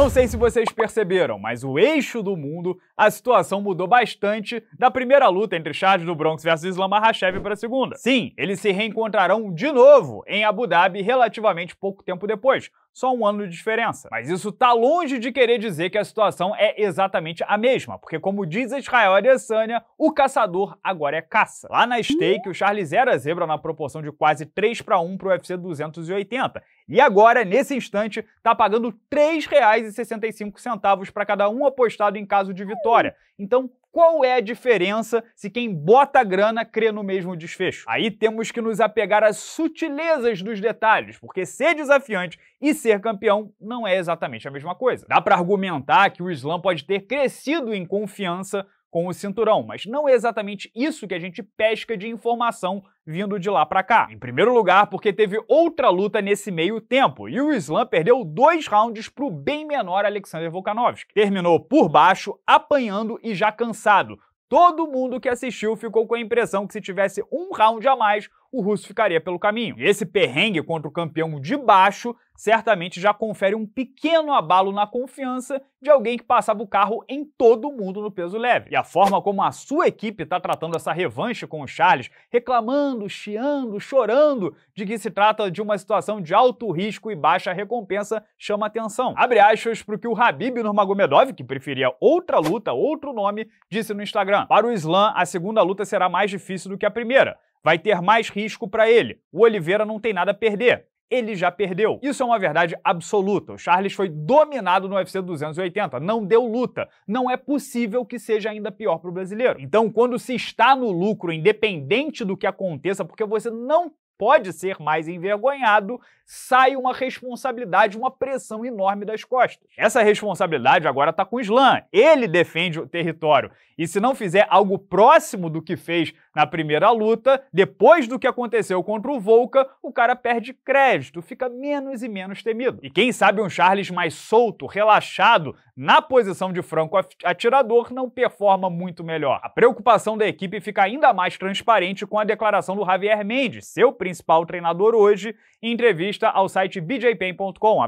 Não sei se vocês perceberam, mas o eixo do mundo, a situação mudou bastante da primeira luta entre Charles do Bronx versus Islam Makhachev para a segunda. Sim, eles se reencontrarão de novo em Abu Dhabi relativamente pouco tempo depois, só um ano de diferença. Mas isso tá longe de querer dizer que a situação é exatamente a mesma, porque como diz Israel Adesanya, o caçador agora é caça. Lá na stake, o Charles era zebra na proporção de quase 3 para 1 para o UFC 280, e agora, nesse instante, tá pagando R$ 3,65 para cada um apostado em caso de vitória. Então, qual é a diferença se quem bota a grana crê no mesmo desfecho? Aí temos que nos apegar às sutilezas dos detalhes, porque ser desafiante e ser campeão não é exatamente a mesma coisa. Dá para argumentar que o Islã pode ter crescido em confiança com o cinturão, mas não é exatamente isso que a gente pesca de informação vindo de lá para cá. Em primeiro lugar, porque teve outra luta nesse meio tempo, e o Islam perdeu dois rounds para o bem menor Alexander Volkanovski. Terminou por baixo, apanhando e já cansado. Todo mundo que assistiu ficou com a impressão que se tivesse um round a mais, o russo ficaria pelo caminho. E esse perrengue contra o campeão de baixo certamente já confere um pequeno abalo na confiança de alguém que passava o carro em todo mundo no peso leve. E a forma como a sua equipe está tratando essa revanche com o Charles, reclamando, chiando, chorando de que se trata de uma situação de alto risco e baixa recompensa, chama atenção. Abre aspas para o que o Habib Nurmagomedov, que preferia outra luta, outro nome, disse no Instagram. Para o Islam, a segunda luta será mais difícil do que a primeira vai ter mais risco para ele. O Oliveira não tem nada a perder. Ele já perdeu. Isso é uma verdade absoluta. O Charles foi dominado no UFC 280, não deu luta. Não é possível que seja ainda pior para o brasileiro. Então, quando se está no lucro, independente do que aconteça, porque você não pode ser mais envergonhado, sai uma responsabilidade, uma pressão enorme das costas. Essa responsabilidade agora está com o Islã. Ele defende o território. E se não fizer algo próximo do que fez na primeira luta, depois do que aconteceu contra o Volca, o cara perde crédito, fica menos e menos temido. E quem sabe um Charles mais solto, relaxado, na posição de franco atirador, não performa muito melhor. A preocupação da equipe fica ainda mais transparente com a declaração do Javier Mendes, seu primo principal treinador hoje, em entrevista ao site bjpain.com,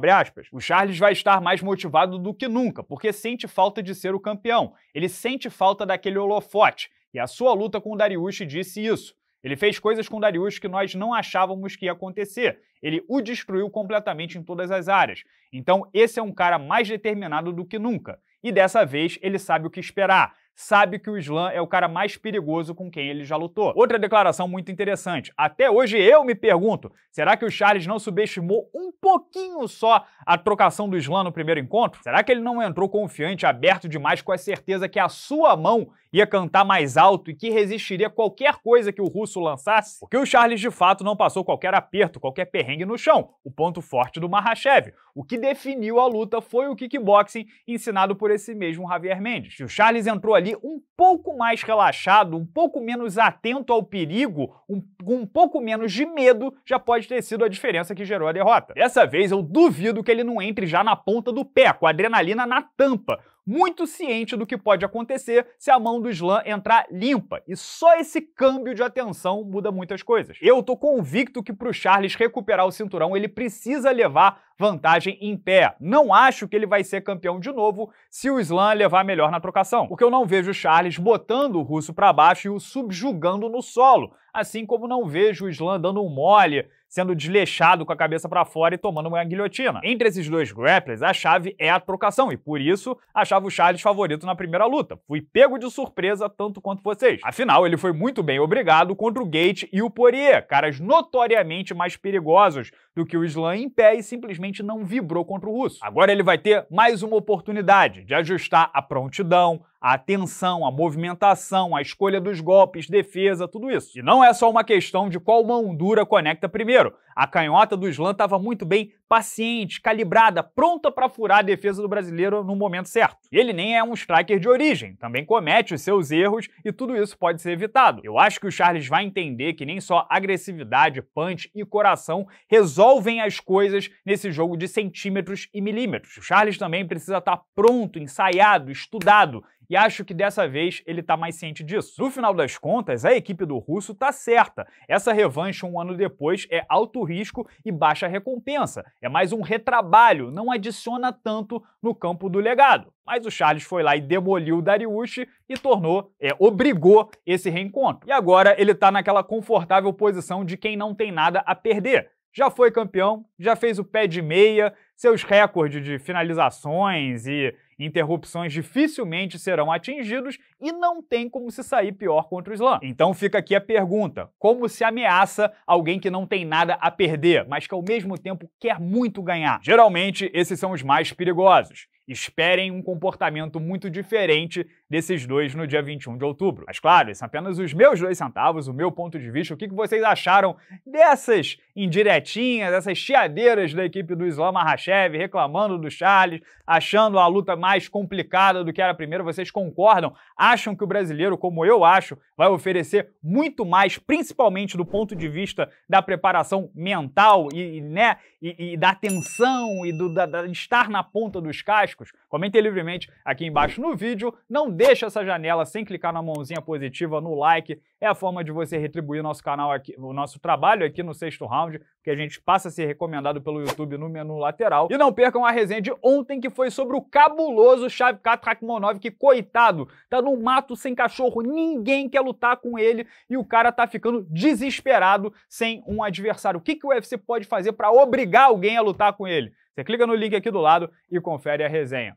O Charles vai estar mais motivado do que nunca, porque sente falta de ser o campeão. Ele sente falta daquele holofote, e a sua luta com o Darius disse isso. Ele fez coisas com o Darius que nós não achávamos que ia acontecer. Ele o destruiu completamente em todas as áreas. Então, esse é um cara mais determinado do que nunca. E dessa vez, ele sabe o que esperar sabe que o Islã é o cara mais perigoso com quem ele já lutou. Outra declaração muito interessante. Até hoje eu me pergunto, será que o Charles não subestimou um pouquinho só a trocação do Islã no primeiro encontro? Será que ele não entrou confiante, aberto demais, com a certeza que a sua mão ia cantar mais alto e que resistiria a qualquer coisa que o russo lançasse, porque o Charles de fato não passou qualquer aperto, qualquer perrengue no chão, o ponto forte do Mahashev. O que definiu a luta foi o kickboxing ensinado por esse mesmo Javier Mendes. E o Charles entrou ali um pouco mais relaxado, um pouco menos atento ao perigo, um, um pouco menos de medo, já pode ter sido a diferença que gerou a derrota. Dessa vez eu duvido que ele não entre já na ponta do pé, com a adrenalina na tampa, muito ciente do que pode acontecer se a mão do slam entrar limpa. E só esse câmbio de atenção muda muitas coisas. Eu tô convicto que pro Charles recuperar o cinturão, ele precisa levar vantagem em pé. Não acho que ele vai ser campeão de novo se o Islam levar melhor na trocação, porque eu não vejo o Charles botando o russo para baixo e o subjugando no solo, assim como não vejo o Islam dando um mole, sendo desleixado com a cabeça para fora e tomando uma guilhotina. Entre esses dois grapplers, a chave é a trocação, e por isso achava o Charles favorito na primeira luta. Fui pego de surpresa tanto quanto vocês. Afinal, ele foi muito bem obrigado contra o Gate e o Poirier, caras notoriamente mais perigosos do que o Islam em pé e simplesmente simplesmente não vibrou contra o russo. Agora ele vai ter mais uma oportunidade de ajustar a prontidão, a atenção, a movimentação, a escolha dos golpes, defesa, tudo isso. E não é só uma questão de qual mão dura conecta primeiro. A canhota do Slam estava muito bem paciente, calibrada, pronta para furar a defesa do brasileiro no momento certo. E ele nem é um striker de origem, também comete os seus erros e tudo isso pode ser evitado. Eu acho que o Charles vai entender que nem só agressividade, punch e coração resolvem as coisas nesse jogo de centímetros e milímetros. O Charles também precisa estar tá pronto, ensaiado, estudado e acho que dessa vez ele tá mais ciente disso. No final das contas, a equipe do russo tá certa. Essa revanche um ano depois é alto risco e baixa recompensa. É mais um retrabalho, não adiciona tanto no campo do legado. Mas o Charles foi lá e demoliu o Dariush e tornou, é, obrigou esse reencontro. E agora ele tá naquela confortável posição de quem não tem nada a perder já foi campeão, já fez o pé de meia, seus recordes de finalizações e interrupções dificilmente serão atingidos e não tem como se sair pior contra o Islã. Então fica aqui a pergunta: como se ameaça alguém que não tem nada a perder, mas que ao mesmo tempo quer muito ganhar? Geralmente, esses são os mais perigosos. Esperem um comportamento muito diferente desses dois no dia 21 de outubro. Mas claro, são é apenas os meus dois centavos, o meu ponto de vista, o que vocês acharam dessas indiretinhas, dessas chiadeiras da equipe do Islam Mahashev, reclamando do Charles, achando a luta mais complicada do que era primeiro, vocês concordam? Acham que o brasileiro, como eu acho, vai oferecer muito mais, principalmente do ponto de vista da preparação mental e, né, e, e da atenção e do, da, da, estar na ponta dos cascos? Comentem livremente aqui embaixo no vídeo, não deixa essa janela sem clicar na mãozinha positiva, no like. É a forma de você retribuir o nosso canal aqui, o nosso trabalho aqui no sexto round, que a gente passa a ser recomendado pelo YouTube no menu lateral. E não percam a resenha de ontem, que foi sobre o cabuloso Shavkat Rakhmonov, que coitado, tá no mato sem cachorro, ninguém quer lutar com ele e o cara tá ficando desesperado sem um adversário. O que, que o UFC pode fazer para obrigar alguém a lutar com ele? Você clica no link aqui do lado e confere a resenha.